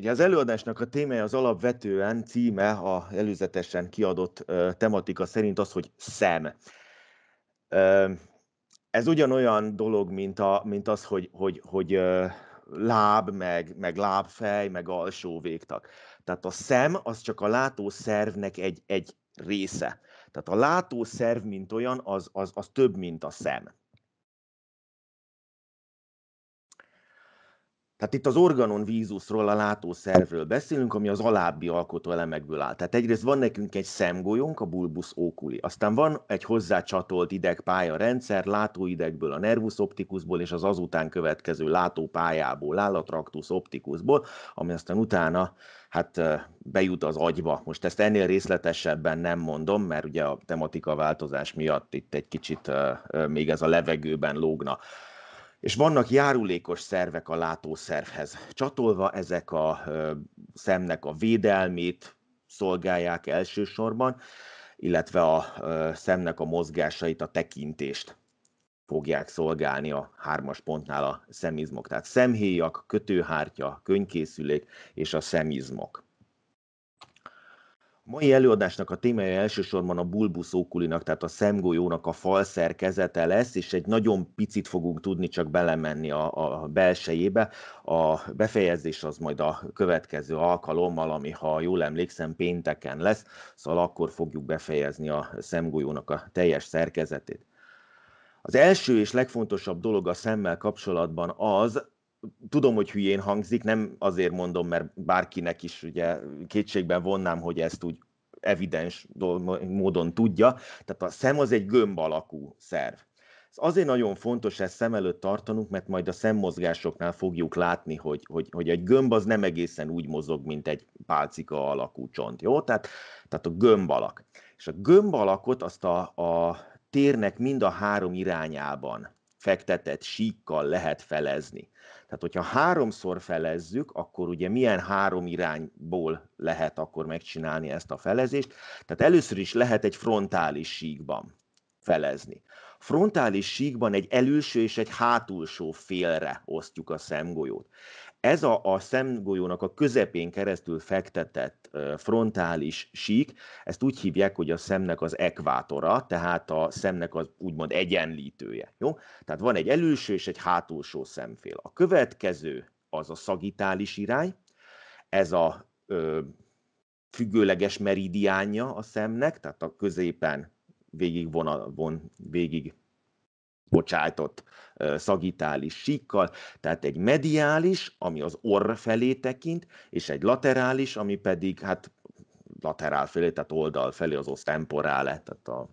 Ugye az előadásnak a témája az alapvetően címe a előzetesen kiadott ö, tematika szerint az, hogy szem. Ö, ez ugyanolyan dolog, mint, a, mint az, hogy, hogy, hogy ö, láb, meg, meg lábfej, meg alsó végtag. Tehát a szem az csak a látószervnek egy, egy része. Tehát a látószerv, mint olyan, az, az, az több, mint a szem. Tehát itt az organon vízusról, a látószervről beszélünk, ami az alábbi alkotóelemekből áll. Tehát egyrészt van nekünk egy szemgolyónk, a bulbus oculi. aztán van egy hozzácsatolt idegpálya rendszer, látóidegből, a nervus optikusból és az azután következő látópályából, állatraktus optikusból, ami aztán utána hát bejut az agyba. Most ezt ennél részletesebben nem mondom, mert ugye a tematika változás miatt itt egy kicsit még ez a levegőben lógna és vannak járulékos szervek a látószervhez csatolva, ezek a szemnek a védelmét szolgálják elsősorban, illetve a szemnek a mozgásait, a tekintést fogják szolgálni a hármas pontnál a szemizmok. Tehát szemhéjak, kötőhártya, könykészülék és a szemizmok. Mai előadásnak a témája elsősorban a bulbusz ókulinak, tehát a szemgolyónak a falszerkezete lesz, és egy nagyon picit fogunk tudni csak belemenni a, a belsejébe. A befejezés az majd a következő alkalommal, ami ha jól emlékszem pénteken lesz, szóval akkor fogjuk befejezni a szemgolyónak a teljes szerkezetét. Az első és legfontosabb dolog a szemmel kapcsolatban az, tudom, hogy hülyén hangzik, nem azért mondom, mert bárkinek is ugye kétségben vonnám, hogy ezt úgy evidens módon tudja. Tehát a szem az egy gömb alakú szerv. Ez azért nagyon fontos ezt szem előtt tartanunk, mert majd a szemmozgásoknál fogjuk látni, hogy, hogy, hogy egy gömb az nem egészen úgy mozog, mint egy pálcika alakú csont. Jó? Tehát, tehát a gömb alak. És a gömb alakot azt a, a térnek mind a három irányában fektetett síkkal lehet felezni. Tehát, hogyha háromszor felezzük, akkor ugye milyen három irányból lehet akkor megcsinálni ezt a felezést. Tehát először is lehet egy frontális síkban felezni. Frontális síkban egy előső és egy hátulsó félre osztjuk a szemgolyót ez a, a szemgolyónak a közepén keresztül fektetett frontális sík, ezt úgy hívják, hogy a szemnek az ekvátora, tehát a szemnek az úgymond egyenlítője. Jó? Tehát van egy előső és egy hátulsó szemfél. A következő az a szagitális irány, ez a ö, függőleges meridiánja a szemnek, tehát a középen végig vonal, von végig bocsájtott szagitális síkkal, tehát egy mediális, ami az orr felé tekint, és egy laterális, ami pedig hát laterál felé, tehát oldal felé, az osz temporále, tehát a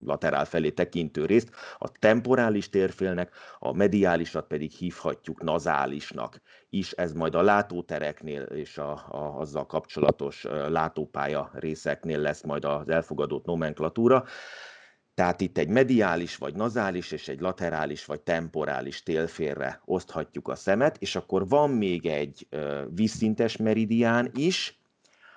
laterál felé tekintő részt, a temporális térfélnek, a mediálisat pedig hívhatjuk nazálisnak is, ez majd a látótereknél és a, a, azzal kapcsolatos látópálya részeknél lesz majd az elfogadott nomenklatúra. Tehát itt egy mediális, vagy nazális, és egy laterális, vagy temporális télférre oszthatjuk a szemet, és akkor van még egy vízszintes meridián is,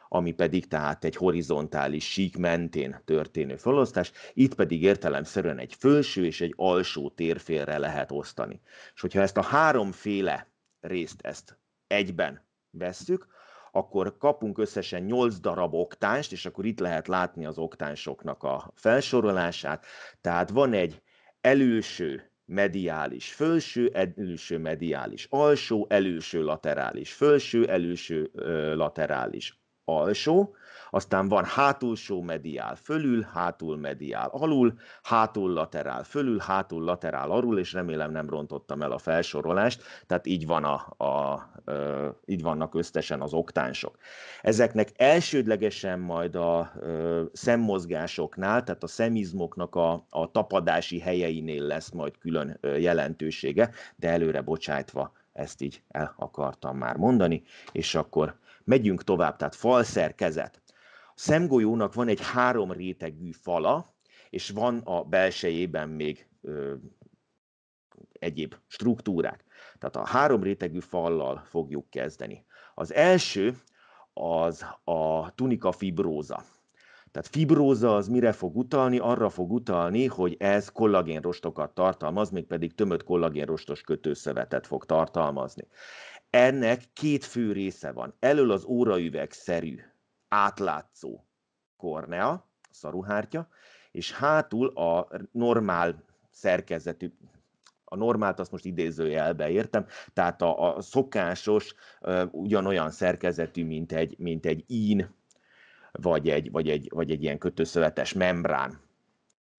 ami pedig tehát egy horizontális sík mentén történő felosztás, itt pedig értelemszerűen egy felső és egy alsó térfélre lehet osztani. És hogyha ezt a háromféle részt ezt egyben vesszük, akkor kapunk összesen 8 darab oktánst, és akkor itt lehet látni az oktánsoknak a felsorolását. Tehát van egy előső mediális fölső, előső mediális alsó, előső laterális fölső, előső laterális alsó, aztán van hátulsó mediál fölül, hátul mediál alul, hátul laterál fölül, hátul laterál alul, és remélem nem rontottam el a felsorolást, tehát így, van a, a, a, így vannak összesen az oktánsok. Ezeknek elsődlegesen majd a a szemmozgásoknál, tehát a szemizmoknak a, a tapadási helyeinél lesz majd külön jelentősége, de előre bocsájtva ezt így el akartam már mondani, és akkor Megyünk tovább, tehát falszerkezet. A szemgolyónak van egy három rétegű fala, és van a belsejében még ö, egyéb struktúrák. Tehát a három rétegű fallal fogjuk kezdeni. Az első az a tunika fibróza. Tehát fibróza az mire fog utalni? Arra fog utalni, hogy ez kollagénrostokat tartalmaz, mégpedig tömött kollagénrostos kötőszövetet fog tartalmazni. Ennek két fő része van. Elől az óraüveg-szerű, átlátszó kornea, szaruhártya, és hátul a normál szerkezetű, a normált azt most idézőjelbe értem, tehát a, a szokásos ugyanolyan szerkezetű, mint egy, mint egy ín, vagy egy, vagy, egy, vagy egy ilyen kötőszövetes membrán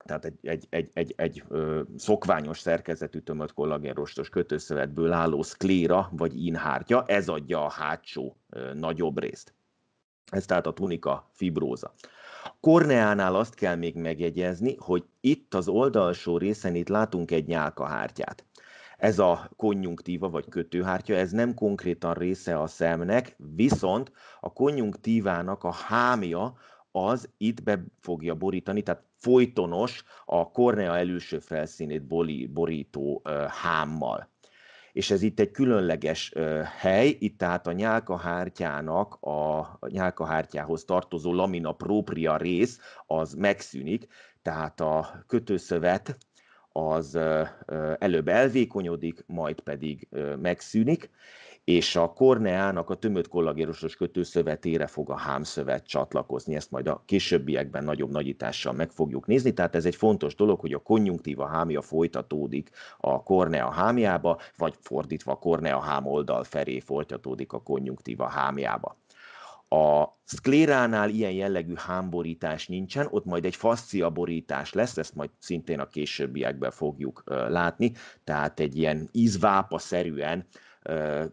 tehát egy, egy, egy, egy, egy ö, szokványos szerkezetű tömött kollagénrostos kötőszövetből álló szkléra vagy inhártya, ez adja a hátsó ö, nagyobb részt. Ez tehát a tunika fibróza. Korneánál azt kell még megjegyezni, hogy itt az oldalsó részen itt látunk egy nyálkahártyát. Ez a konjunktíva vagy kötőhártya, ez nem konkrétan része a szemnek, viszont a konjunktívának a hámja az itt be fogja borítani, tehát folytonos a kornea előső felszínét boli, borító hámmal. És ez itt egy különleges hely, itt tehát a nyálkahártyának, a, a nyálkahártyához tartozó lamina propria rész, az megszűnik, tehát a kötőszövet az előbb elvékonyodik, majd pedig megszűnik, és a korneának a tömött kollagérosos kötőszövetére fog a hámszövet csatlakozni, ezt majd a későbbiekben nagyobb nagyítással meg fogjuk nézni, tehát ez egy fontos dolog, hogy a konjunktíva hámja folytatódik a kornea hámjába, vagy fordítva a kornea hám oldal felé folytatódik a konjunktíva hámjába. A szkléránál ilyen jellegű hámborítás nincsen, ott majd egy borítás lesz, ezt majd szintén a későbbiekben fogjuk látni, tehát egy ilyen ízvápa szerűen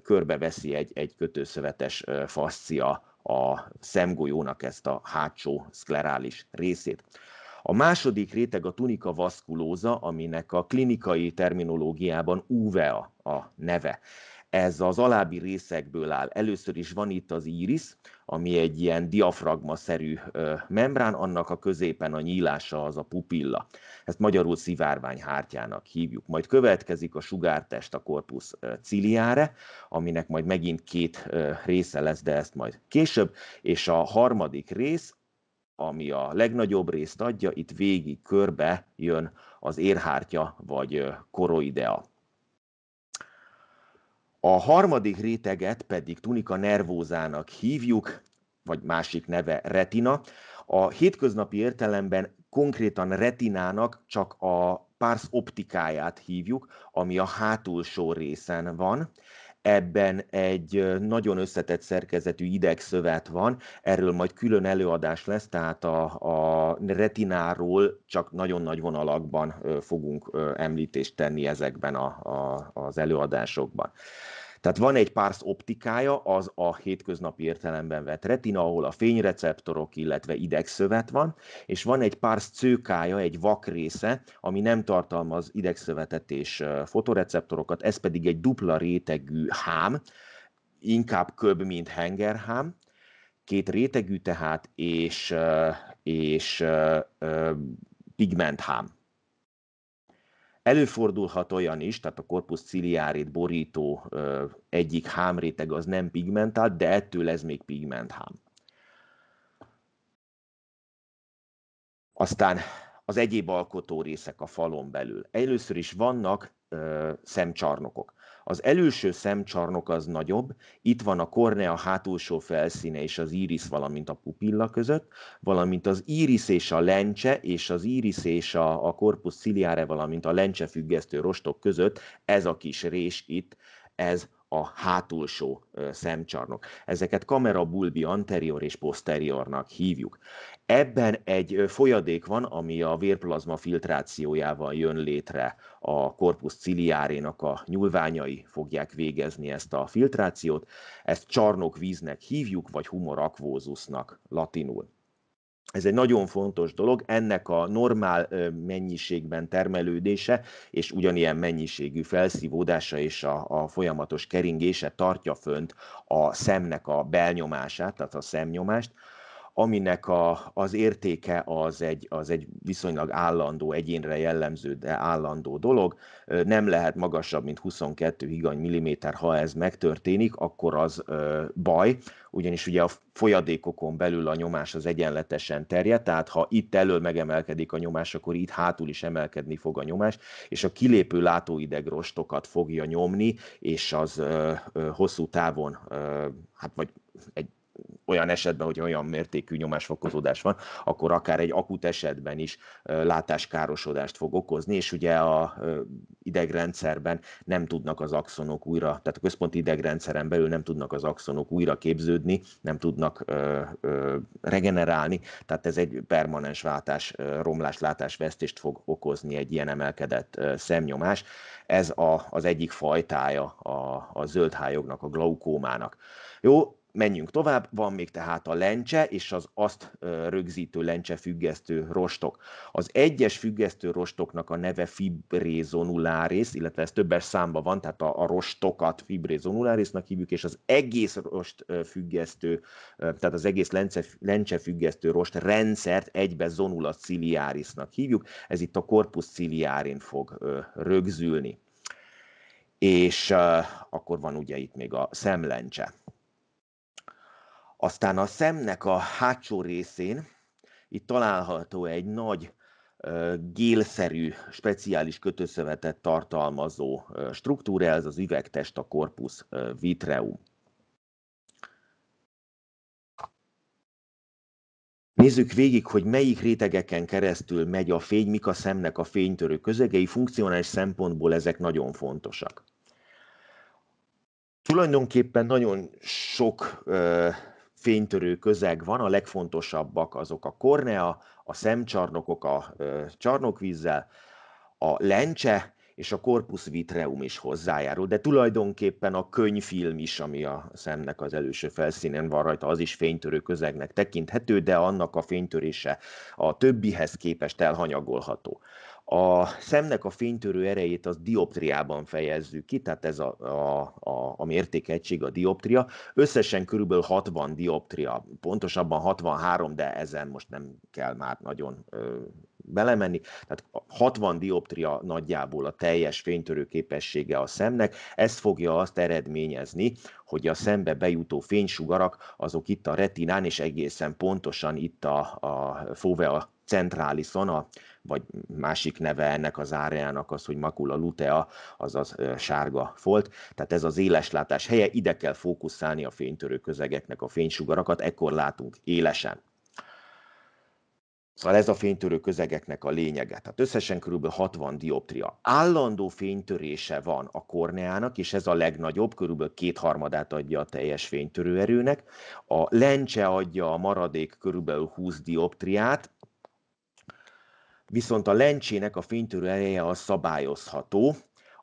körbeveszi egy, egy kötőszövetes fascia a szemgolyónak ezt a hátsó szklerális részét. A második réteg a tunika vaszkulóza, aminek a klinikai terminológiában UVEA a neve. Ez az alábbi részekből áll. Először is van itt az íris, ami egy ilyen diafragmaszerű membrán, annak a középen a nyílása az a pupilla. Ezt magyarul szivárványhártyának hívjuk. Majd következik a sugártest, a korpusz ciliáre, aminek majd megint két része lesz, de ezt majd később. És a harmadik rész, ami a legnagyobb részt adja, itt végig körbe jön az érhártya vagy koroidea. A harmadik réteget pedig tunika nervózának hívjuk, vagy másik neve retina. A hétköznapi értelemben konkrétan retinának csak a pars optikáját hívjuk, ami a hátulsó részen van. Ebben egy nagyon összetett szerkezetű idegszövet van, erről majd külön előadás lesz, tehát a, a retináról csak nagyon nagy vonalakban fogunk említést tenni ezekben a, a, az előadásokban. Tehát van egy párs optikája, az a hétköznapi értelemben vett retina, ahol a fényreceptorok, illetve idegszövet van, és van egy párs cőkája, egy vak része, ami nem tartalmaz idegszövetet és fotoreceptorokat, ez pedig egy dupla rétegű hám, inkább köbb, mint hengerhám, két rétegű tehát, és, és pigmenthám. Előfordulhat olyan is, tehát a korpusz ciliárét borító egyik hámréteg az nem pigmentált, de ettől ez még pigmenthám. Aztán az egyéb alkotó részek a falon belül. Először is vannak ö, szemcsarnokok. Az előső szemcsarnok az nagyobb, itt van a kornea hátulsó felszíne és az íris, valamint a pupilla között, valamint az íris és a lencse, és az íris és a, a korpus ciliare, valamint a lencse függesztő rostok között, ez a kis rés itt, ez a hátulsó szemcsarnok. Ezeket kamerabulbi bulbi anterior és posteriornak hívjuk. Ebben egy folyadék van, ami a vérplazma filtrációjával jön létre. A korpusz ciliárénak a nyúlványai fogják végezni ezt a filtrációt. Ezt csarnok víznek hívjuk, vagy humorakvózusnak latinul. Ez egy nagyon fontos dolog, ennek a normál mennyiségben termelődése és ugyanilyen mennyiségű felszívódása és a, a folyamatos keringése tartja fönt a szemnek a belnyomását, tehát a szemnyomást, aminek a, az értéke az egy, az egy viszonylag állandó, egyénre jellemző, de állandó dolog. Nem lehet magasabb, mint 22 higany milliméter, ha ez megtörténik, akkor az ö, baj, ugyanis ugye a folyadékokon belül a nyomás az egyenletesen terjed, tehát ha itt elől megemelkedik a nyomás, akkor itt hátul is emelkedni fog a nyomás, és a kilépő látóideg rostokat fogja nyomni, és az ö, ö, hosszú távon, ö, hát vagy egy olyan esetben, hogy olyan mértékű nyomásfokozódás van, akkor akár egy akut esetben is látáskárosodást fog okozni, és ugye a idegrendszerben nem tudnak az axonok újra, tehát a központi idegrendszeren belül nem tudnak az axonok újra képződni, nem tudnak regenerálni, tehát ez egy permanens váltás, romlás, látásvesztést fog okozni egy ilyen emelkedett szemnyomás. Ez a, az egyik fajtája a, a zöldhályognak, a glaukómának. Jó, Menjünk tovább, van még tehát a lencse és az azt rögzítő lencse függesztő rostok. Az egyes függesztő rostoknak a neve fibrézonulárész, illetve ez többes számba van, tehát a, a rostokat fibrézonulárésznak hívjuk, és az egész rost függesztő, tehát az egész lence, lencse függesztő rost rendszert egybe zonula ciliárisnak hívjuk, ez itt a korpus ciliarin fog rögzülni és uh, akkor van ugye itt még a szemlencse. Aztán a szemnek a hátsó részén itt található egy nagy gélszerű, speciális kötőszövetet tartalmazó struktúra, ez az üvegtest, a korpus vitreum. Nézzük végig, hogy melyik rétegeken keresztül megy a fény, mik a szemnek a fénytörő közegei, funkcionális szempontból ezek nagyon fontosak. Tulajdonképpen nagyon sok fénytörő közeg van, a legfontosabbak azok a kornea, a szemcsarnokok a csarnokvízzel, a lencse, és a corpus vitreum is hozzájárul, de tulajdonképpen a könyvfilm is, ami a szemnek az előső felszínen van rajta, az is fénytörő közegnek tekinthető, de annak a fénytörése a többihez képest elhanyagolható. A szemnek a fénytörő erejét az dioptriában fejezzük ki, tehát ez a, a, a, a mértékegység, a dioptria. Összesen körülbelül 60 dioptria, pontosabban 63, de ezen most nem kell már nagyon ö, belemenni. Tehát 60 dioptria nagyjából a teljes fénytörő képessége a szemnek. Ez fogja azt eredményezni, hogy a szembe bejutó fénysugarak azok itt a retinán és egészen pontosan itt a, a fóvea centrálison, a, vagy másik neve ennek az áreának az, hogy makula lutea, azaz sárga folt. Tehát ez az éleslátás helye, ide kell fókuszálni a fénytörő közegeknek a fénysugarakat, ekkor látunk élesen. Szóval ez a fénytörő közegeknek a lényege. Tehát összesen kb. 60 dioptria. Állandó fénytörése van a korneának, és ez a legnagyobb, kb. kétharmadát adja a teljes erőnek. A lencse adja a maradék kb. 20 dioptriát, viszont a lencsének a fénytörő ereje a szabályozható,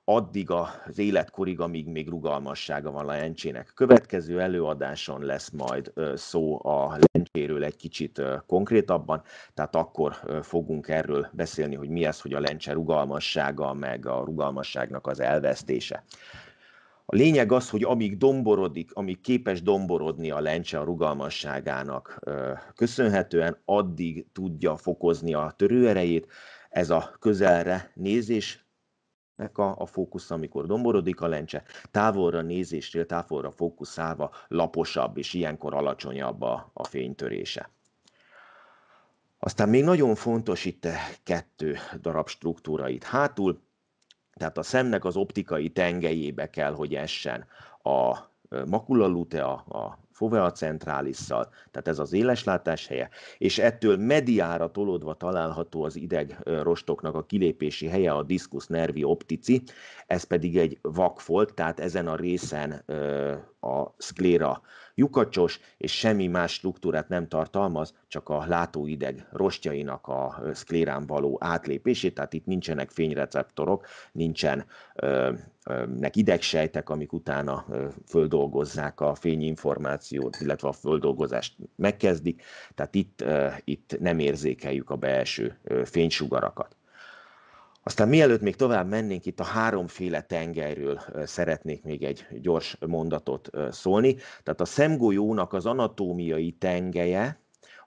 addig az életkorig, amíg még rugalmassága van a lencsének. Következő előadáson lesz majd szó a lencséről egy kicsit konkrétabban, tehát akkor fogunk erről beszélni, hogy mi ez, hogy a lencse rugalmassága, meg a rugalmasságnak az elvesztése. A lényeg az, hogy amíg domborodik, amíg képes domborodni a lencse a rugalmasságának köszönhetően, addig tudja fokozni a törőerejét. Ez a közelre nézés a, a fókusz, amikor domborodik a lencse, távolra nézéstől távolra fókuszálva laposabb, és ilyenkor alacsonyabb a, a fénytörése. Aztán még nagyon fontos itt e, kettő darab struktúra itt hátul, tehát a szemnek az optikai tengelyébe kell, hogy essen a makula lutea, a fovea centrálissal, tehát ez az éleslátás helye, és ettől mediára tolódva található az ideg rostoknak a kilépési helye, a diszkusz nervi optici, ez pedig egy vakfolt, tehát ezen a részen a szkléra lyukacsos, és semmi más struktúrát nem tartalmaz, csak a látóideg rostjainak a szklérán való átlépését, tehát itt nincsenek fényreceptorok, nincsen ö, ö, nek idegsejtek, amik utána ö, földolgozzák a fényinformációt, illetve a földolgozást megkezdik, tehát itt, ö, itt nem érzékeljük a belső ö, fénysugarakat. Aztán mielőtt még tovább mennénk, itt a háromféle tengerről szeretnék még egy gyors mondatot szólni. Tehát a szemgolyónak az anatómiai tengelye,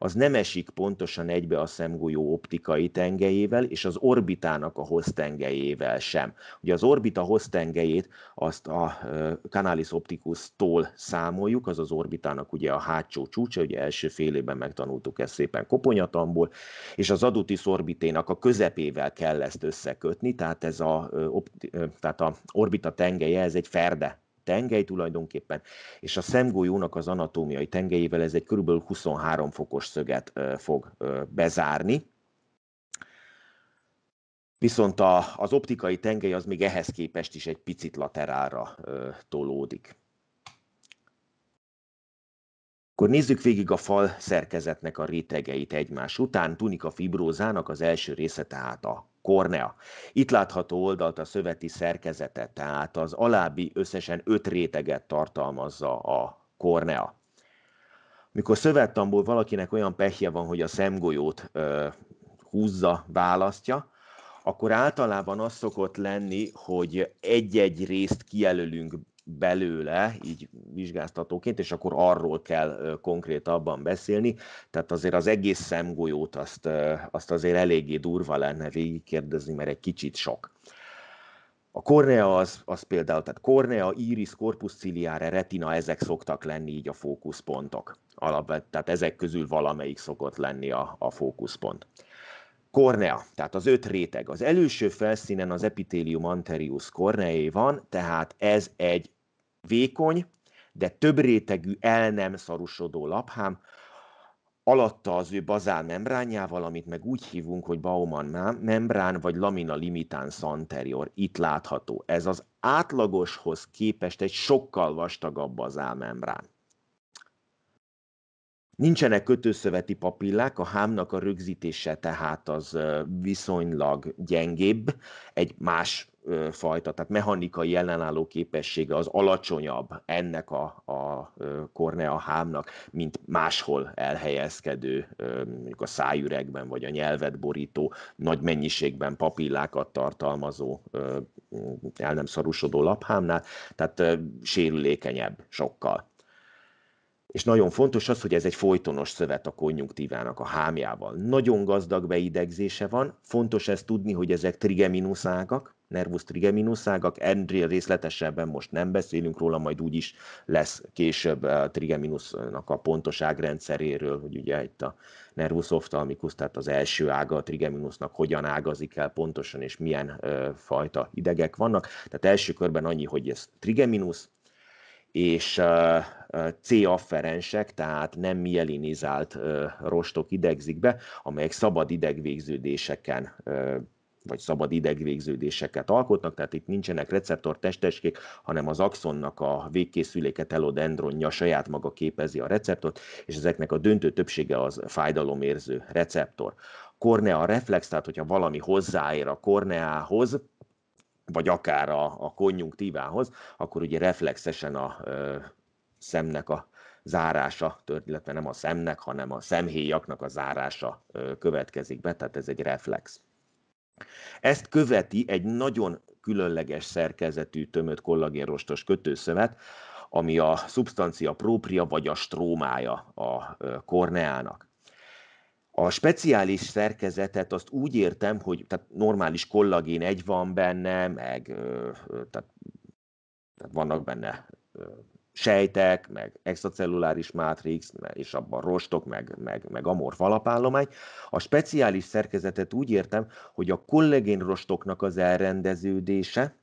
az nem esik pontosan egybe a szemgolyó optikai tengelyével, és az orbitának a hoztengelyével sem. Ugye az orbita hoztengelyét azt a Canalis opticus-tól számoljuk, az az orbitának ugye a hátsó csúcsa, ugye első évben megtanultuk ezt szépen koponyatamból, és az adutis orbitének a közepével kell ezt összekötni, tehát ez a, tehát a orbita tengelye, ez egy ferde tengely tulajdonképpen, és a szemgolyónak az anatómiai tengelyével ez egy kb. 23 fokos szöget fog bezárni. Viszont a, az optikai tengely az még ehhez képest is egy picit laterálra tolódik. Akkor nézzük végig a fal szerkezetnek a rétegeit egymás után. Tunika fibrózának az első része tehát a kornea. Itt látható oldalt a szöveti szerkezete, tehát az alábbi összesen öt réteget tartalmazza a kornea. Mikor szövettamból valakinek olyan pehje van, hogy a szemgolyót ö, húzza, választja, akkor általában az szokott lenni, hogy egy-egy részt kijelölünk belőle, így vizsgáztatóként, és akkor arról kell konkrétabban beszélni. Tehát azért az egész szemgolyót azt, azt azért eléggé durva lenne végigkérdezni, mert egy kicsit sok. A kornea az, az például, tehát kornea, iris, corpus ciliare, retina, ezek szoktak lenni így a fókuszpontok. Alapvet, tehát ezek közül valamelyik szokott lenni a, a fókuszpont. Kornea, tehát az öt réteg. Az előső felszínen az epitélium, anterius korneé van, tehát ez egy Vékony, de több rétegű, el nem szarusodó laphám, alatta az ő bazál membránjával, amit meg úgy hívunk, hogy Bauman membrán vagy lamina limitans anterior, itt látható. Ez az átlagoshoz képest egy sokkal vastagabb bazál membrán. Nincsenek kötőszöveti papillák, a hámnak a rögzítése tehát az viszonylag gyengébb, egy más fajta, tehát mechanikai ellenálló képessége az alacsonyabb ennek a, a kornea hámnak, mint máshol elhelyezkedő, mondjuk a szájüregben vagy a nyelvet borító, nagy mennyiségben papillákat tartalmazó, el nem szarusodó laphámnál, tehát sérülékenyebb sokkal. És nagyon fontos az, hogy ez egy folytonos szövet a konjunktívának a hámjával. Nagyon gazdag beidegzése van, fontos ezt tudni, hogy ezek trigeminuszágak, nervus trigeminuszágak, ennél részletesebben most nem beszélünk róla, majd úgyis lesz később a eh, trigeminusnak a pontoságrendszeréről, hogy ugye itt a nervus oftalmikus, tehát az első ága a trigeminusnak hogyan ágazik el pontosan, és milyen ö, eh, fajta idegek vannak. Tehát első körben annyi, hogy ez trigeminus, és C-afferensek, tehát nem mielinizált rostok idegzik be, amelyek szabad idegvégződéseken vagy szabad idegvégződéseket alkotnak, tehát itt nincsenek receptor testeskék, hanem az axonnak a végkészüléke telodendronja saját maga képezi a receptort, és ezeknek a döntő többsége az fájdalomérző receptor. Kornea reflex, tehát hogyha valami hozzáér a korneához, vagy akár a, a konjunktívához, akkor ugye reflexesen a ö, szemnek a zárása, illetve nem a szemnek, hanem a szemhéjaknak a zárása ö, következik be, tehát ez egy reflex. Ezt követi egy nagyon különleges szerkezetű tömött kollagénrostos kötőszövet, ami a szubstancia propria vagy a strómája a korneának. A speciális szerkezetet azt úgy értem, hogy tehát normális kollagén egy van benne, meg tehát, tehát vannak benne sejtek, meg extracelluláris mátrix, és abban rostok, meg, meg, meg amorf alapállomány. A speciális szerkezetet úgy értem, hogy a kollagén rostoknak az elrendeződése,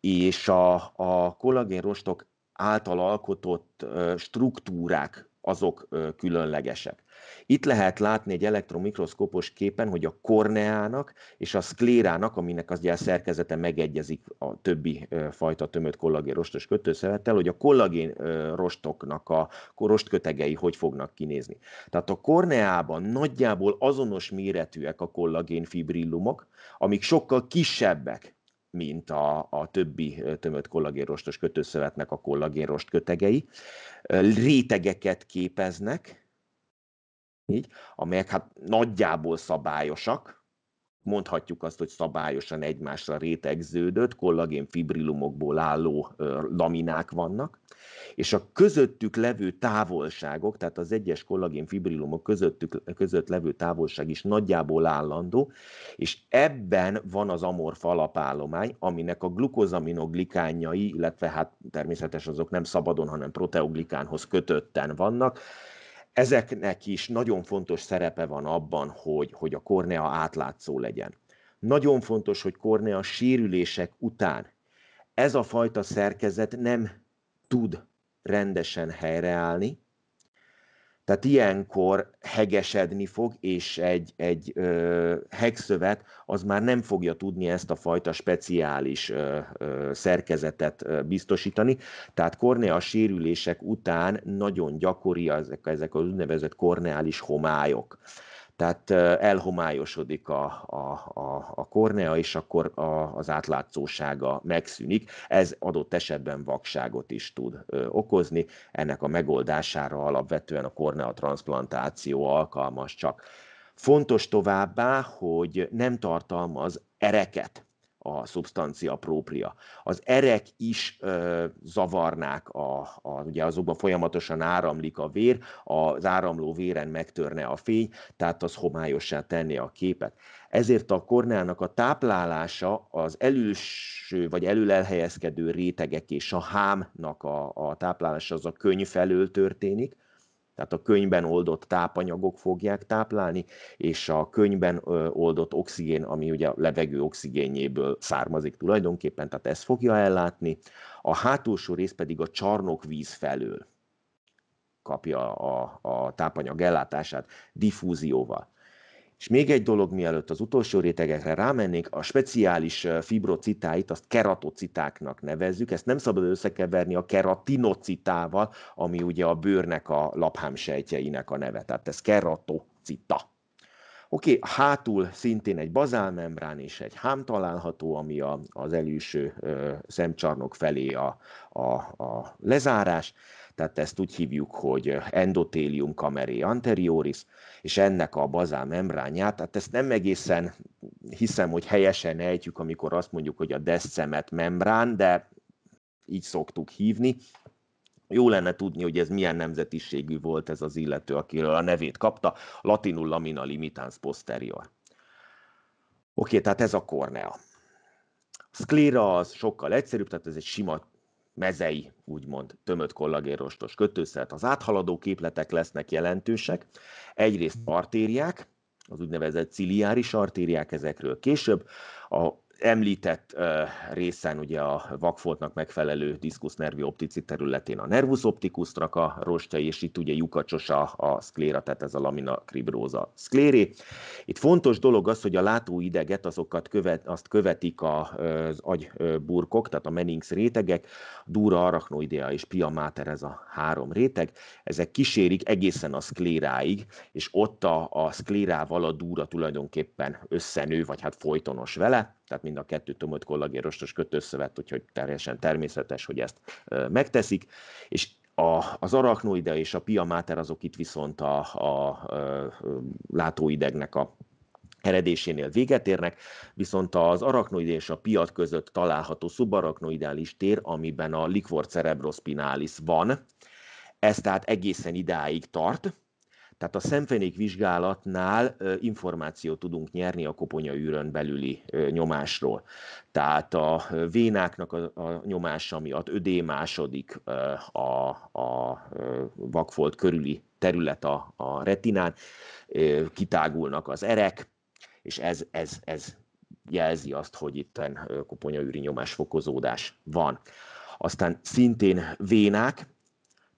és a, a kollagén rostok által alkotott struktúrák azok különlegesek. Itt lehet látni egy elektromikroszkópos képen, hogy a korneának és a szklérának, aminek az gyár szerkezete megegyezik a többi fajta tömött kollagén rostos kötőszövettel, hogy a kollagén rostoknak a rostkötegei hogy fognak kinézni. Tehát a korneában nagyjából azonos méretűek a kollagén fibrillumok, amik sokkal kisebbek, mint a, a többi tömött kollagénrostos kötőszövetnek a kollagénrost kötegei. Rétegeket képeznek, így, amelyek hát nagyjából szabályosak, mondhatjuk azt, hogy szabályosan egymásra rétegződött, kollagén fibrilumokból álló laminák vannak, és a közöttük levő távolságok, tehát az egyes kollagén fibrilumok közöttük, között levő távolság is nagyjából állandó, és ebben van az amorf alapállomány, aminek a glukozaminoglikányai, illetve hát természetesen azok nem szabadon, hanem proteoglikánhoz kötötten vannak, ezeknek is nagyon fontos szerepe van abban, hogy, hogy a kornea átlátszó legyen. Nagyon fontos, hogy kornea sérülések után ez a fajta szerkezet nem tud rendesen helyreállni, tehát ilyenkor hegesedni fog, és egy, egy ö, hegszövet az már nem fogja tudni ezt a fajta speciális ö, ö, szerkezetet ö, biztosítani. Tehát kornea sérülések után nagyon gyakori ezek, ezek az úgynevezett korneális homályok tehát elhomályosodik a, a, a, a kornea, és akkor a, az átlátszósága megszűnik. Ez adott esetben vakságot is tud okozni. Ennek a megoldására alapvetően a kornea transplantáció alkalmas csak. Fontos továbbá, hogy nem tartalmaz ereket a szubstancia própria. Az erek is ö, zavarnák, a, a, ugye azokban folyamatosan áramlik a vér, az áramló véren megtörne a fény, tehát az homályossá tenni a képet. Ezért a kornának a táplálása az előső vagy elől rétegek és a hámnak a, a táplálása az a könyv felől történik, tehát a könyben oldott tápanyagok fogják táplálni, és a könyben oldott oxigén, ami ugye a levegő oxigénjéből származik tulajdonképpen, tehát ez fogja ellátni. A hátulsó rész pedig a csarnokvíz felől kapja a, a tápanyag ellátását diffúzióval. És még egy dolog, mielőtt az utolsó rétegekre rámennénk, a speciális fibrocitáit, azt keratocitáknak nevezzük, ezt nem szabad összekeverni a keratinocitával, ami ugye a bőrnek a laphámsejtjeinek a neve, tehát ez keratocita. Oké, okay, hátul szintén egy bazálmembrán és egy hám található, ami a, az előső ö, szemcsarnok felé a, a, a lezárás tehát ezt úgy hívjuk, hogy endotélium kameré anterioris, és ennek a bazál membrányát, tehát ezt nem egészen hiszem, hogy helyesen ejtjük, amikor azt mondjuk, hogy a deszcemet membrán, de így szoktuk hívni. Jó lenne tudni, hogy ez milyen nemzetiségű volt ez az illető, akiről a nevét kapta, latinul lamina limitans posterior. Oké, tehát ez a kornea. Szkléra az sokkal egyszerűbb, tehát ez egy sima mezei, úgymond tömött kollagénrostos kötőszert. Az áthaladó képletek lesznek jelentősek. Egyrészt artériák, az úgynevezett ciliáris artériák ezekről később, a említett részen ugye a vakfoltnak megfelelő nervi optici területén a nervus optikusnak a rostja, és itt ugye lyukacsos a, a szkléra, tehát ez a lamina kribróza szkléri. Itt fontos dolog az, hogy a látóideget azokat követ, azt követik az agyburkok, tehát a meninx rétegek, dura arachnoidea és pia mater ez a három réteg, ezek kísérik egészen a szkléráig, és ott a, a szklérával a dura tulajdonképpen összenő, vagy hát folytonos vele, tehát mind a kettő tömött kollagérostos köt úgyhogy teljesen természetes, hogy ezt megteszik, és a, az arachnoide és a piamáter azok itt viszont a, a, a látóidegnek a eredésénél véget érnek, viszont az arachnoide és a piat között található szubarachnoidális tér, amiben a liquor cerebrospinalis van, ez tehát egészen idáig tart, tehát a szemfenék vizsgálatnál információt tudunk nyerni a koponya űrön belüli nyomásról. Tehát a vénáknak a, a nyomása miatt ödé második a, a vakfolt körüli terület a, a retinán, kitágulnak az erek, és ez, ez, ez jelzi azt, hogy itten koponyaűri nyomásfokozódás van. Aztán szintén vénák,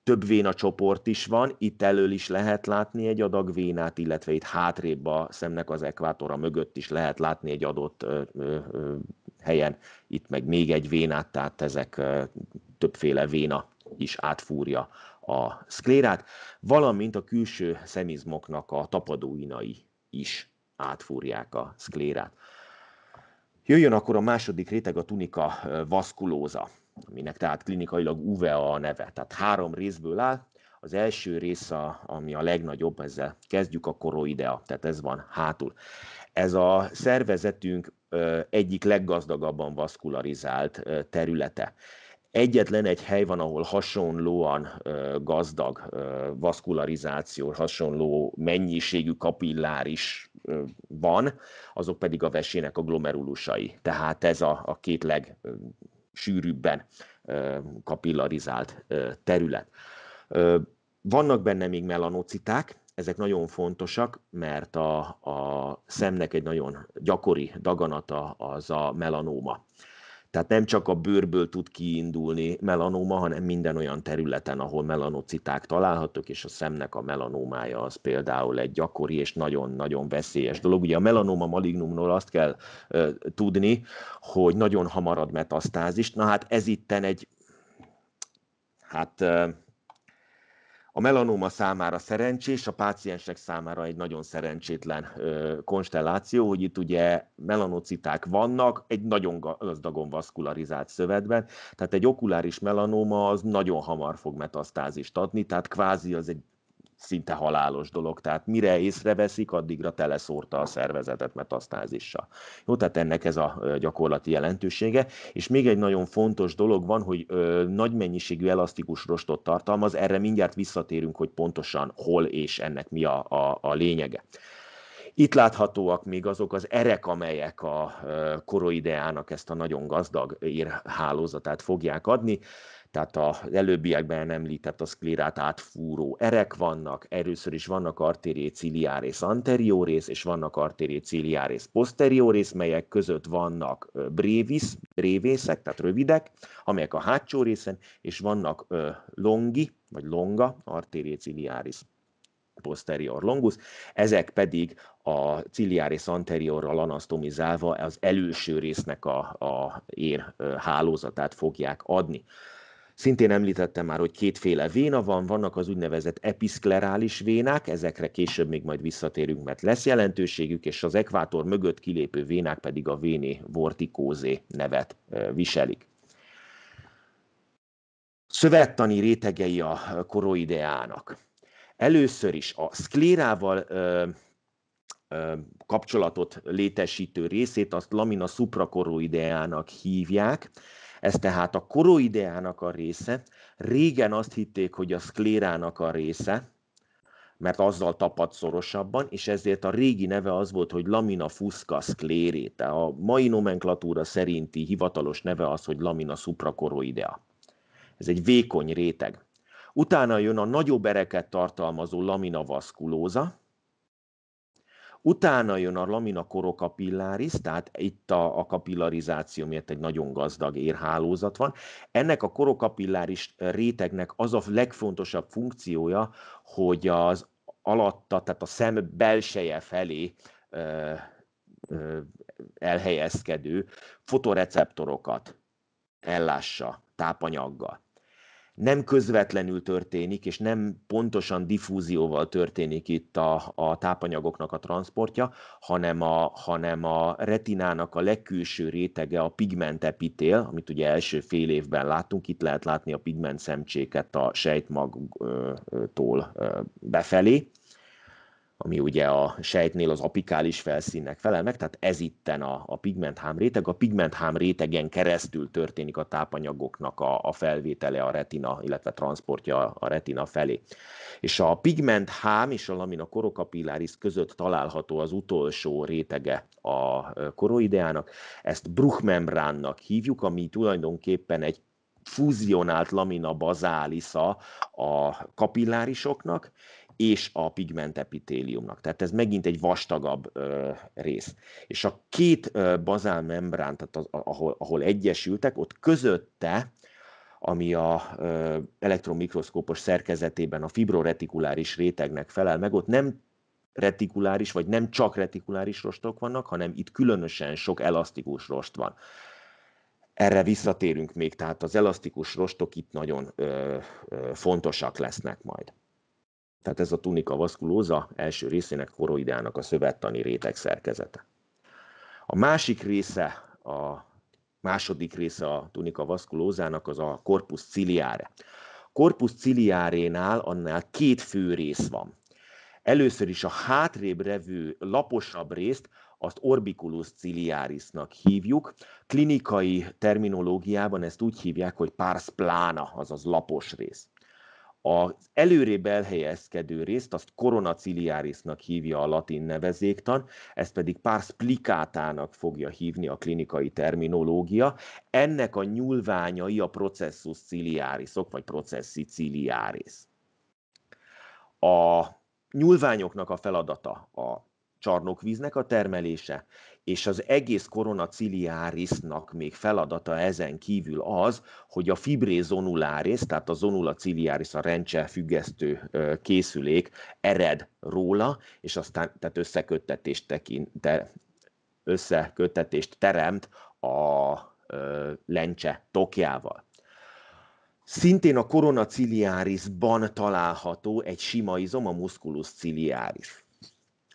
több véna csoport is van, itt elől is lehet látni egy adag vénát, illetve itt hátrébb a szemnek az ekvátora mögött is lehet látni egy adott ö, ö, ö, helyen, itt meg még egy vénát, tehát ezek ö, többféle véna is átfúrja a szklérát, valamint a külső szemizmoknak a tapadóinai is átfúrják a szklérát. Jöjjön akkor a második réteg, a tunika vaszkulóza aminek tehát klinikailag UVA a neve. Tehát három részből áll. Az első rész, a, ami a legnagyobb, ezzel kezdjük, a koroidea, tehát ez van hátul. Ez a szervezetünk egyik leggazdagabban vaszkularizált területe. Egyetlen egy hely van, ahol hasonlóan gazdag vaszkularizáció, hasonló mennyiségű kapilláris van, azok pedig a vesének a glomerulusai. Tehát ez a, a két leg sűrűbben kapillarizált terület. Vannak benne még melanociták, ezek nagyon fontosak, mert a, a szemnek egy nagyon gyakori daganata az a melanóma. Tehát nem csak a bőrből tud kiindulni melanóma, hanem minden olyan területen, ahol melanociták találhatók, és a szemnek a melanómája az például egy gyakori és nagyon-nagyon veszélyes dolog. Ugye a melanóma malignumról azt kell ö, tudni, hogy nagyon hamarad metasztázist. Na hát ez itten egy, hát a melanoma számára szerencsés, a páciensek számára egy nagyon szerencsétlen ö, konstelláció, hogy itt ugye melanociták vannak egy nagyon gazdagon vaszkularizált szövetben, tehát egy okuláris melanoma az nagyon hamar fog metasztázist adni, tehát kvázi az egy szinte halálos dolog, tehát mire észreveszik, addigra teleszórta a szervezetet metasztázissa. Jó, tehát ennek ez a gyakorlati jelentősége, és még egy nagyon fontos dolog van, hogy ö, nagy mennyiségű elasztikus rostot tartalmaz, erre mindjárt visszatérünk, hogy pontosan hol és ennek mi a, a, a lényege. Itt láthatóak még azok az erek, amelyek a koroideának ezt a nagyon gazdag hálózatát fogják adni tehát az előbbiekben említett a szklérát átfúró erek vannak, először is vannak artérié ciliárész anteriorész, és vannak artérié ciliárész posteriorész, melyek között vannak brévis, brévészek, tehát rövidek, amelyek a hátsó részen, és vannak longi, vagy longa, artérié ciliáris posterior longus, ezek pedig a ciliáris anteriorral anasztomizálva az előső résznek a, a ér hálózatát fogják adni. Szintén említettem már, hogy kétféle véna van, vannak az úgynevezett episzklerális vénák, ezekre később még majd visszatérünk, mert lesz jelentőségük, és az ekvátor mögött kilépő vénák pedig a véni vortikózé nevet viselik. Szövettani rétegei a koroideának. Először is a szklérával ö, ö, kapcsolatot létesítő részét azt lamina suprakoroideának hívják, ez tehát a koroideának a része, régen azt hitték, hogy a szklérának a része, mert azzal tapad szorosabban, és ezért a régi neve az volt, hogy lamina fusca Tehát A mai nomenklatúra szerinti hivatalos neve az, hogy lamina suprakoroidea. Ez egy vékony réteg. Utána jön a nagyobb ereket tartalmazó lamina vaszkulóza, Utána jön a lamina korokapilláris, tehát itt a, a kapillarizáció miatt egy nagyon gazdag érhálózat van. Ennek a korokapilláris rétegnek az a legfontosabb funkciója, hogy az alatta, tehát a szem belseje felé ö, ö, elhelyezkedő fotoreceptorokat ellássa tápanyaggal nem közvetlenül történik, és nem pontosan diffúzióval történik itt a, a tápanyagoknak a transportja, hanem a, hanem a retinának a legkülső rétege a pigmentepitél, amit ugye első fél évben látunk, itt lehet látni a pigment szemcséket a sejtmagtól befelé, ami ugye a sejtnél az apikális felszínnek felel meg, tehát ez itten a, a pigmenthám réteg. A pigmenthám rétegen keresztül történik a tápanyagoknak a, a felvétele a retina, illetve transportja a retina felé. És a pigmenthám és a lamina korokapilláris között található az utolsó rétege a koroideának. Ezt Bruchmembránnak hívjuk, ami tulajdonképpen egy fúzionált lamina bazálisza a kapillárisoknak, és a pigment epitéliumnak. Tehát ez megint egy vastagabb ö, rész. És a két ö, bazál membrán, tehát az, ahol, ahol egyesültek, ott közötte, ami a ö, elektromikroszkópos szerkezetében a fibroretikuláris rétegnek felel meg, ott nem retikuláris, vagy nem csak retikuláris rostok vannak, hanem itt különösen sok elasztikus rost van. Erre visszatérünk még, tehát az elasztikus rostok itt nagyon ö, ö, fontosak lesznek majd tehát ez a tunika vaszkulóza első részének koroidának a szövettani réteg szerkezete. A másik része, a második része a tunika vaszkulózának az a corpus ciliare. Corpus ciliárénál annál két fő rész van. Először is a hátrébb revő laposabb részt, azt orbiculus ciliarisnak hívjuk. Klinikai terminológiában ezt úgy hívják, hogy pars plana, azaz lapos rész. Az előrébb elhelyezkedő részt azt koronaciliárisnak hívja a latin nevezéktan, ezt pedig pár splikátának fogja hívni a klinikai terminológia. Ennek a nyúlványai a processus ciliárisok vagy processi ciliáris. A nyúlványoknak a feladata a csarnokvíznek a termelése. És az egész korona ciliárisnak még feladata ezen kívül az, hogy a fibré zonuláris, tehát a zonula ciliáris a rencse függesztő készülék ered róla, és aztán tehát összeköttetést tekint, te, összeköttetést teremt a ö, lencse tokjával. Szintén a korona található egy sima izom, a musculus ciliáris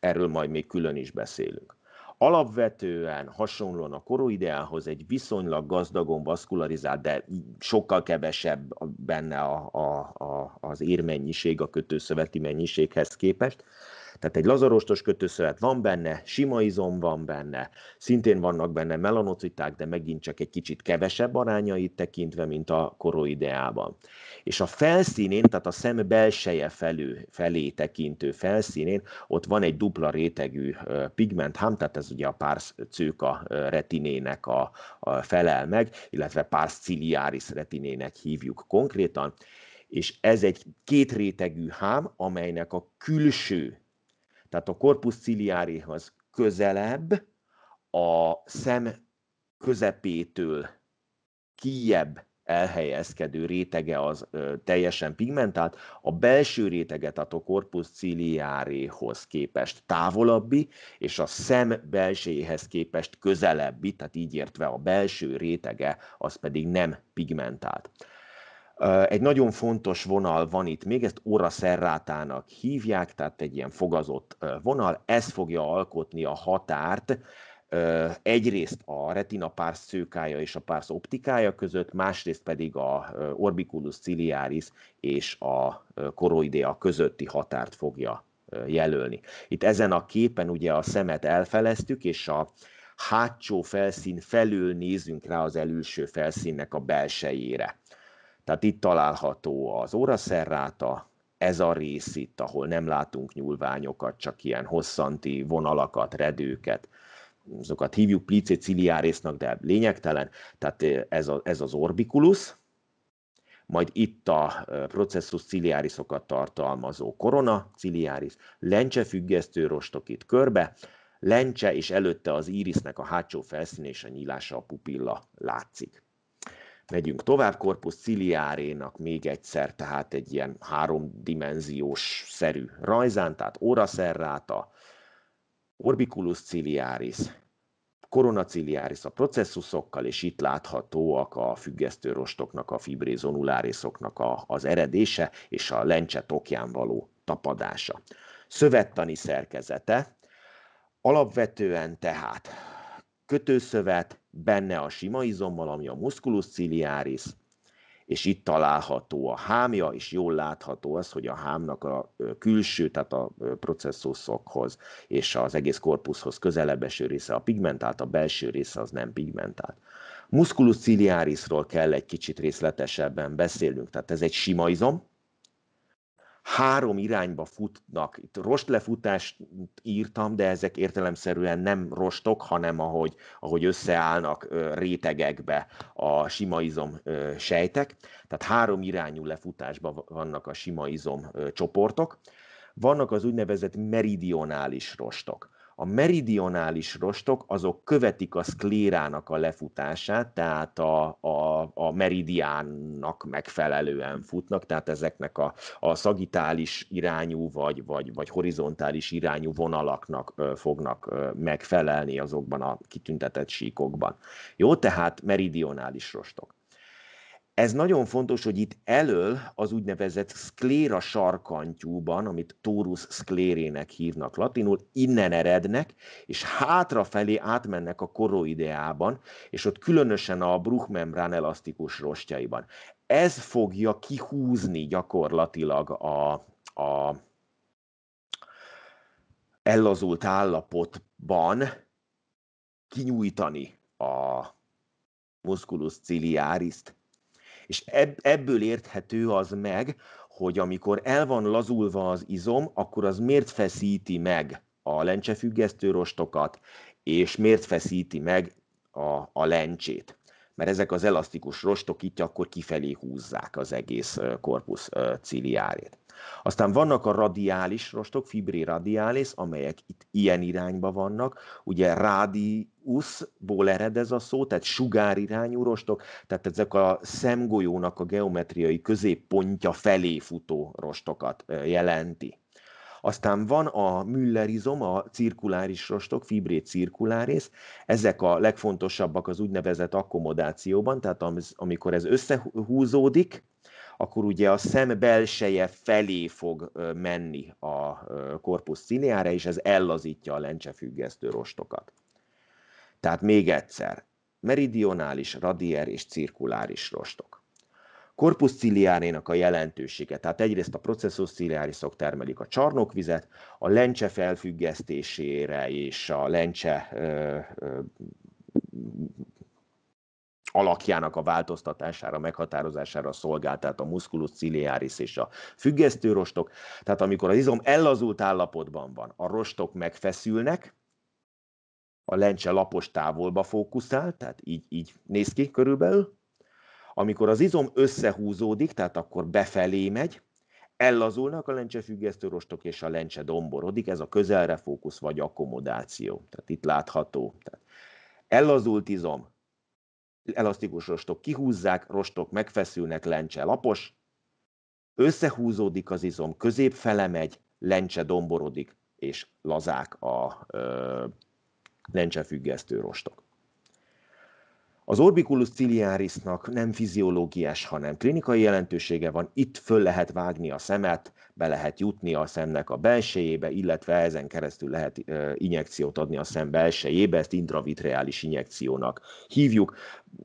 erről majd még külön is beszélünk. Alapvetően hasonlóan a koroideához egy viszonylag gazdagon vaszkularizált, de sokkal kevesebb benne a, a, a, az érmennyiség a kötőszöveti mennyiséghez képest. Tehát egy lazarostos kötőszövet van benne, sima izom van benne, szintén vannak benne melanociták, de megint csak egy kicsit kevesebb arányait tekintve, mint a koroideában. És a felszínén, tehát a szem belseje felő, felé tekintő felszínén, ott van egy dupla rétegű pigmenthám, tehát ez ugye a pars cőka retinének a, a felel meg, illetve pars ciliaris retinének hívjuk konkrétan, és ez egy kétrétegű hám, amelynek a külső tehát a korpus ciliárihoz közelebb, a szem közepétől kijebb elhelyezkedő rétege az ö, teljesen pigmentált, a belső réteget a korpus ciliáréhoz képest távolabbi, és a szem belsejéhez képest közelebbi, tehát így értve a belső rétege, az pedig nem pigmentált. Egy nagyon fontos vonal van itt még, ezt óra szerrátának hívják, tehát egy ilyen fogazott vonal, ez fogja alkotni a határt, egyrészt a retina pársz szőkája és a pársz optikája között, másrészt pedig a orbiculus ciliaris és a koroidea közötti határt fogja jelölni. Itt ezen a képen ugye a szemet elfeleztük, és a hátsó felszín felül nézünk rá az előső felszínnek a belsejére. Tehát itt található az óraszerráta, ez a rész itt, ahol nem látunk nyúlványokat, csak ilyen hosszanti vonalakat, redőket, azokat hívjuk pliciciliárésznak, de lényegtelen, tehát ez, a, ez az orbikulus. majd itt a processus ciliárisokat tartalmazó korona ciliáris, függesztő rostok itt körbe, lencse és előtte az írisznek a hátsó felszín és a nyílása a pupilla látszik. Megyünk tovább, korpusz ciliárénak még egyszer, tehát egy ilyen háromdimenziós szerű rajzán, tehát ora orbiculus ciliáris, korona ciliaris a processzusokkal, és itt láthatóak a függesztő rostoknak, a fibrézonulárisoknak a, az eredése, és a lencse tokján való tapadása. Szövettani szerkezete, Alapvetően tehát kötőszövet, benne a sima izommal, ami a musculus ciliaris, és itt található a hámja, és jól látható az, hogy a hámnak a külső, tehát a processzuszokhoz és az egész korpuszhoz közelebb eső része a pigmentált, a belső része az nem pigmentált. Musculus ciliarisról kell egy kicsit részletesebben beszélnünk, tehát ez egy sima izom, három irányba futnak. Itt rostlefutást írtam, de ezek értelemszerűen nem rostok, hanem ahogy, ahogy összeállnak rétegekbe a simaizom sejtek. Tehát három irányú lefutásban vannak a simaizom csoportok. Vannak az úgynevezett meridionális rostok. A meridionális rostok azok követik a szklérának a lefutását, tehát a, a, a meridiánnak megfelelően futnak, tehát ezeknek a, a szagitális irányú vagy, vagy, vagy horizontális irányú vonalaknak fognak megfelelni azokban a kitüntetett síkokban. Jó, tehát meridionális rostok. Ez nagyon fontos, hogy itt elől az úgynevezett szkléra sarkantyúban, amit tórus szklérének hívnak latinul, innen erednek, és hátrafelé átmennek a koroideában, és ott különösen a bruchmembrán elasztikus rostjaiban. Ez fogja kihúzni gyakorlatilag a, a ellazult állapotban kinyújtani a musculus ciliáriszt. És ebből érthető az meg, hogy amikor el van lazulva az izom, akkor az miért feszíti meg a lencsefüggesztő rostokat, és miért feszíti meg a, a lencsét. Mert ezek az elasztikus rostok itt akkor kifelé húzzák az egész korpusz ciliárét. Aztán vannak a radiális rostok, fibré radiális, amelyek itt ilyen irányba vannak. Ugye rádiuszból ered ez a szó, tehát sugárirányú rostok, tehát ezek a szemgolyónak a geometriai középpontja felé futó rostokat jelenti. Aztán van a müllerizom, a cirkuláris rostok, fibré cirkuláris, ezek a legfontosabbak az úgynevezett akkomodációban, tehát amikor ez összehúzódik, akkor ugye a szem belseje felé fog menni a korpusz színiára, és ez ellazítja a lencsefüggesztő rostokat. Tehát még egyszer, meridionális, radier és cirkuláris rostok. Korpusz ciliárénak a jelentősége, tehát egyrészt a processus ciliáriszok termelik a csarnokvizet, a lencse felfüggesztésére és a lencse ö, ö, alakjának a változtatására, meghatározására szolgál, tehát a musculus ciliaris és a függesztőrostok. Tehát amikor az izom ellazult állapotban van, a rostok megfeszülnek, a lencse lapos távolba fókuszál, tehát így, így néz ki körülbelül. Amikor az izom összehúzódik, tehát akkor befelé megy, ellazulnak a lencse függesztőrostok, és a lencse domborodik, ez a közelre fókusz vagy akkomodáció. Tehát itt látható. Tehát ellazult izom, elasztikus rostok kihúzzák, rostok megfeszülnek, lencse lapos, összehúzódik az izom, közép megy, lencse domborodik, és lazák a ö, függesztő rostok. Az orbiculus ciliarisnak nem fiziológiás, hanem klinikai jelentősége van. Itt föl lehet vágni a szemet, be lehet jutni a szemnek a belsejébe, illetve ezen keresztül lehet injekciót adni a szem belsejébe, ezt intravitreális injekciónak hívjuk.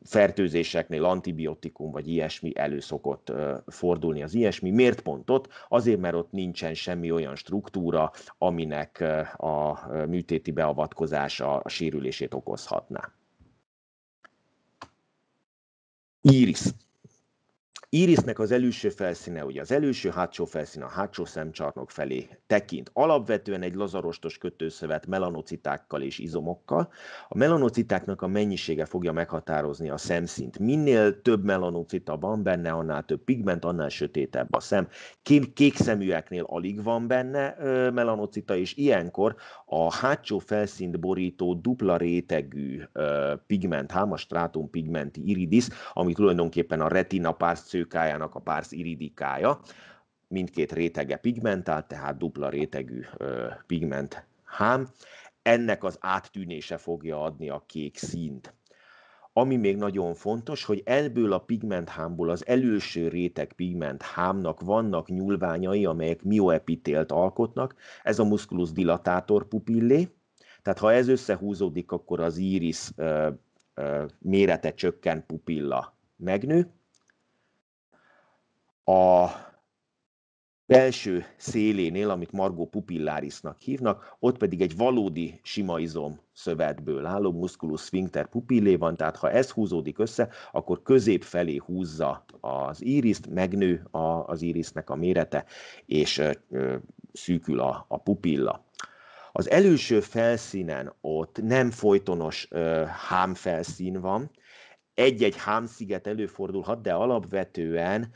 Fertőzéseknél antibiotikum vagy ilyesmi elő szokott fordulni az ilyesmi. Miért pont ott? Azért, mert ott nincsen semmi olyan struktúra, aminek a műtéti beavatkozása a sérülését okozhatná. Íris. Irisnek az előső felszíne, ugye az előső hátsó felszíne a hátsó szemcsarnok felé tekint. Alapvetően egy lazarostos kötőszövet melanocitákkal és izomokkal. A melanocitáknak a mennyisége fogja meghatározni a szemszint. Minél több melanocita van benne, annál több pigment, annál sötétebb a szem. Kék, szeműeknél alig van benne melanocita, és ilyenkor a hátsó felszínt borító dupla rétegű pigment, pigment, hámastrátum pigmenti iridis, ami tulajdonképpen a retina pársz szőkájának a pársz iridikája, mindkét rétege pigmentált, tehát dupla rétegű pigment hám. Ennek az áttűnése fogja adni a kék színt. Ami még nagyon fontos, hogy ebből a pigmenthámból az előső réteg pigmenthámnak vannak nyúlványai, amelyek mioepitélt alkotnak, ez a musculus dilatátor pupillé, tehát ha ez összehúzódik, akkor az íris mérete csökken, pupilla megnő, a belső szélénél, amit Margó pupillárisnak hívnak, ott pedig egy valódi sima izom szövetből álló musculus sphincter pupillé van, tehát ha ez húzódik össze, akkor közép felé húzza az íriszt, megnő a, az írisznek a mérete, és szűkül a, a pupilla. Az előső felszínen ott nem folytonos ö, hámfelszín van, egy-egy hámsziget előfordulhat, de alapvetően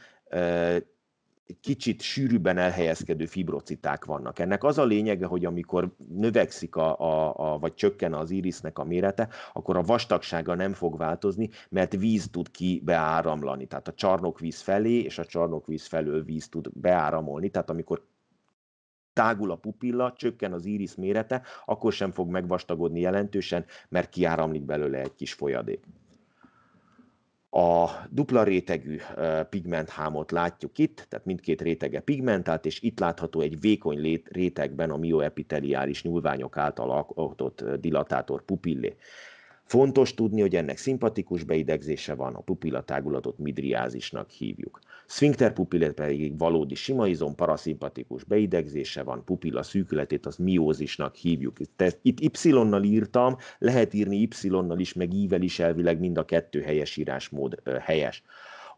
kicsit sűrűbben elhelyezkedő fibrociták vannak. Ennek az a lényege, hogy amikor növekszik a, a, a vagy csökken az irisnek a mérete, akkor a vastagsága nem fog változni, mert víz tud ki beáramlani. Tehát a csarnokvíz felé és a csarnokvíz felől víz tud beáramolni. Tehát amikor tágul a pupilla, csökken az íris mérete, akkor sem fog megvastagodni jelentősen, mert kiáramlik belőle egy kis folyadék. A dupla rétegű pigmenthámot látjuk itt, tehát mindkét rétege pigmentált, és itt látható egy vékony rétegben a mioepiteliális nyúlványok által alkotott dilatátor pupillé. Fontos tudni, hogy ennek szimpatikus beidegzése van, a pupilla tágulatot midriázisnak hívjuk. Sphincter pupillát pedig valódi sima izom, paraszimpatikus beidegzése van, pupilla szűkületét az miózisnak hívjuk. Itt Y-nal írtam, lehet írni Y-nal is, meg ível is elvileg mind a kettő helyes írásmód helyes.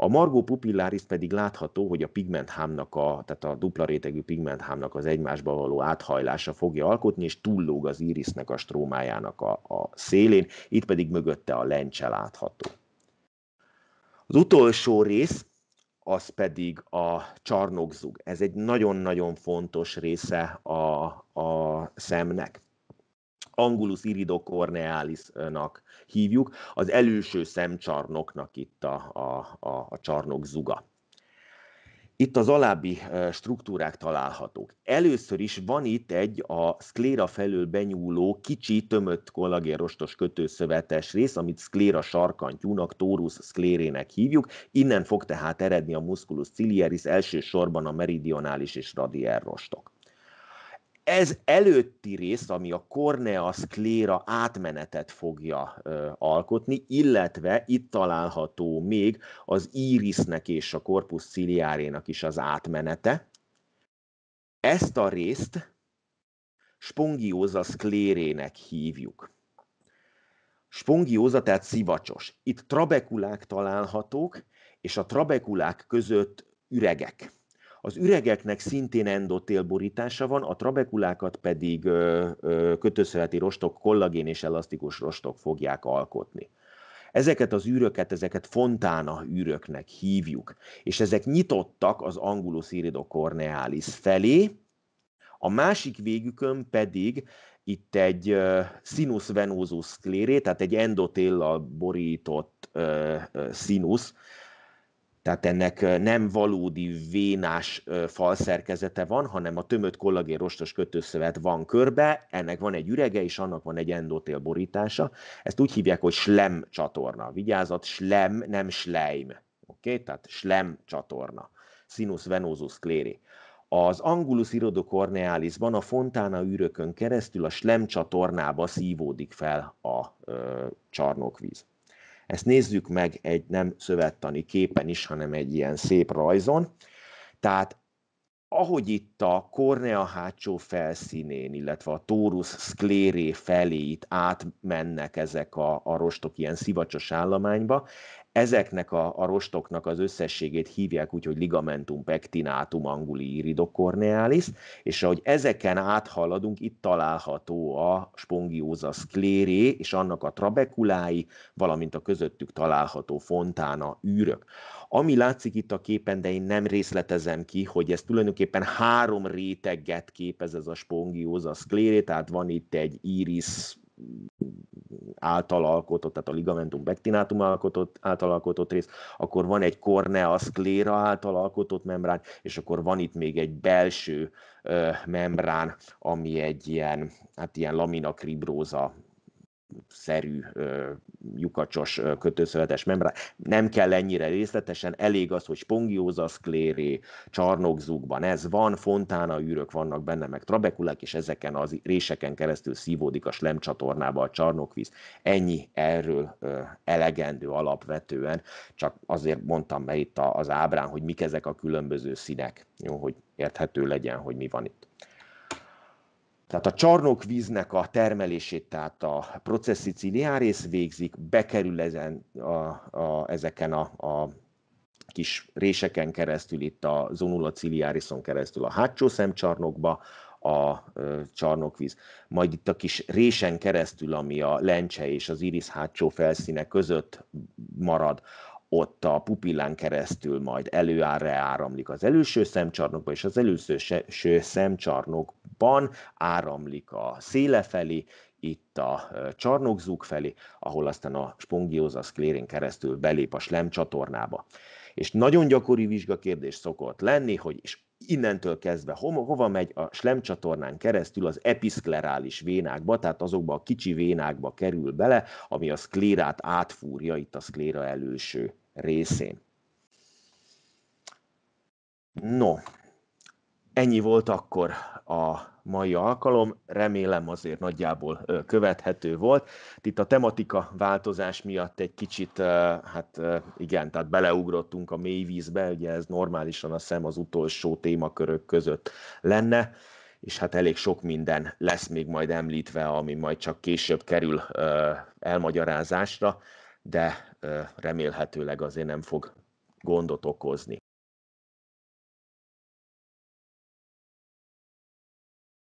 A margó pupilláris pedig látható, hogy a pigmenthámnak, a, tehát a dupla rétegű pigmenthámnak az egymásba való áthajlása fogja alkotni, és túllóg az írisznek a strómájának a, a szélén, itt pedig mögötte a lencse látható. Az utolsó rész, az pedig a csarnokzug. Ez egy nagyon-nagyon fontos része a, a szemnek. Angulus iridocornealisnak hívjuk, az előső szemcsarnoknak itt a, a, a, a csarnok zuga. Itt az alábbi struktúrák találhatók. Először is van itt egy a szkléra felől benyúló kicsi tömött kollagérostos kötőszövetes rész, amit szkléra sarkantyúnak, tórusz szklérének hívjuk. Innen fog tehát eredni a musculus ciliaris elsősorban a meridionális és radier ez előtti rész, ami a kornea szkléra átmenetet fogja ö, alkotni, illetve itt található még az írisznek és a korpusz ciliárénak is az átmenete. Ezt a részt spongióza szklérének hívjuk. Spongióza, tehát szivacsos. Itt trabekulák találhatók, és a trabekulák között üregek az üregeknek szintén endotél borítása van, a trabekulákat pedig kötőszöveti rostok, kollagén és elasztikus rostok fogják alkotni. Ezeket az űröket, ezeket fontána űröknek hívjuk, és ezek nyitottak az angulus iridocorneális felé, a másik végükön pedig itt egy sinus venosus szkléré, tehát egy endotéllal borított sinus. Tehát ennek nem valódi vénás falszerkezete van, hanem a tömött kollagén rostos kötőszövet van körbe, ennek van egy ürege, és annak van egy endotél borítása. Ezt úgy hívják, hogy slem csatorna. Vigyázat, slem, nem slejm. Oké? Okay? Tehát slem csatorna. Sinus venosus cléri. Az angulus irodokornealisban a fontána űrökön keresztül a slem csatornába szívódik fel a ö, csarnokvíz. Ezt nézzük meg egy nem szövettani képen is, hanem egy ilyen szép rajzon. Tehát ahogy itt a kornea hátsó felszínén, illetve a tórus szkléré felé itt átmennek ezek a, a rostok ilyen szivacsos állományba, Ezeknek a, a rostoknak az összességét hívják úgy, hogy ligamentum pectinatum anguli iridokorneális, és ahogy ezeken áthaladunk, itt található a spongióza szkléré és annak a trabekulái, valamint a közöttük található fontána űrök. Ami látszik itt a képen, de én nem részletezem ki, hogy ez tulajdonképpen három réteget képez ez a spongióza szkléré, tehát van itt egy iris által alkotott, tehát a ligamentum bektinátum alkotott, által alkotott rész, akkor van egy kornea szkléra által alkotott membrán, és akkor van itt még egy belső membrán, ami egy ilyen, hát ilyen laminakribróza szerű lyukacsos kötőszövetes membrán. Nem kell ennyire részletesen, elég az, hogy spongióza szkléré, csarnokzukban ez van, fontána űrök vannak benne, meg trabekulák, és ezeken az réseken keresztül szívódik a slemcsatornába a csarnokvíz. Ennyi erről elegendő alapvetően, csak azért mondtam be itt az ábrán, hogy mik ezek a különböző színek, jó, hogy érthető legyen, hogy mi van itt tehát a csarnokvíznek a termelését, tehát a processzi ciliárész végzik, bekerül ezen a, a, ezeken a, a kis réseken keresztül, itt a zonula ciliárison keresztül a hátsó szemcsarnokba, a csarnokvíz. Majd itt a kis résen keresztül, ami a lencse és az iris hátsó felszíne között marad, ott a pupillán keresztül majd előára áramlik az előső szemcsarnokba, és az előső szemcsarnokban áramlik a széle felé, itt a csarnokzúk felé, ahol aztán a spongióza szklérén keresztül belép a slem csatornába. És nagyon gyakori vizsgakérdés szokott lenni, hogy és innentől kezdve hova, hova megy a slem csatornán keresztül az episzklerális vénákba, tehát azokba a kicsi vénákba kerül bele, ami a szklérát átfúrja itt a szkléra előső részén. No, ennyi volt akkor a mai alkalom, remélem azért nagyjából követhető volt. Itt a tematika változás miatt egy kicsit, hát igen, tehát beleugrottunk a mély vízbe, ugye ez normálisan a szem az utolsó témakörök között lenne, és hát elég sok minden lesz még majd említve, ami majd csak később kerül elmagyarázásra, de remélhetőleg azért nem fog gondot okozni.